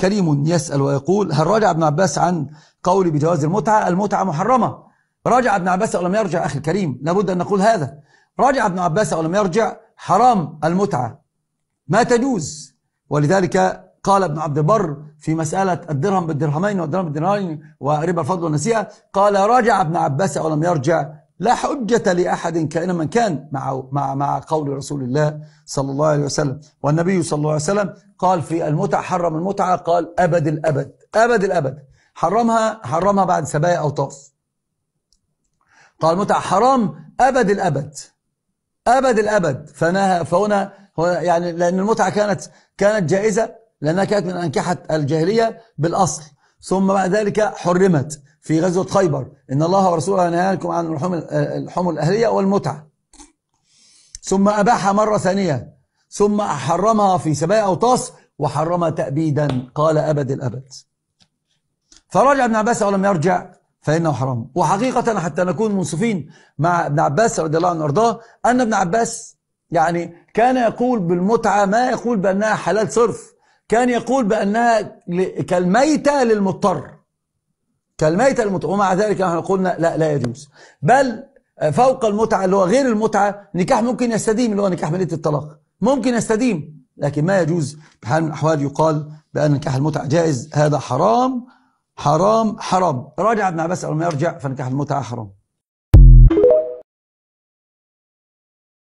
كريم يسأل ويقول هل راجع ابن عباس عن قولي بجواز المتعة المتعة محرمة راجع ابن عباس أو لم يرجع أخي الكريم لابد أن نقول هذا راجع ابن عباس أو لم يرجع حرام المتعة ما تجوز ولذلك قال ابن عبد البر في مسألة الدرهم بالدرهمين والدرهم بالدرهمين وربا الفضل والنسيئة قال راجع ابن عباس أو لم يرجع لا حجة لأحد كائن من كان مع, مع, مع قول رسول الله صلى الله عليه وسلم والنبي صلى الله عليه وسلم قال في المتعة حرم المتعة قال أبد الأبد أبد الأبد حرمها حرمها بعد سبايا أو طاف قال المتعة حرام أبد الأبد أبد الأبد فنهى فهنا يعني لأن المتعة كانت كانت جائزة لأنها كانت من أنكحة الجاهلية بالأصل ثم بعد ذلك حرمت في غزوة خيبر إن الله ورسوله نهانكم عن الحمر الأهلية والمتعة ثم أباحها مرة ثانية ثم حرمها في سبايا أو طاس وحرمها تأبيدا قال أبد الأبد فرجع ابن عباس ولم يرجع فإنه حرام وحقيقة حتى نكون منصفين مع ابن عباس رضي الله عنه وارضاه أن ابن عباس يعني كان يقول بالمتعة ما يقول بأنها حلال صرف كان يقول بأنها كالميتة للمضطر كالميتة المتعة ومع ذلك احنا قلنا لا لا يجوز بل فوق المتعة اللي هو غير المتعة نكاح ممكن يستديم اللي هو نكاح ملية الطلاق ممكن يستديم لكن ما يجوز بحال من الأحوال يقال بأن نكاح المتعة جائز هذا حرام حرام حرام راجع ابن عباس أو ما يرجع فنكاح المتعة حرام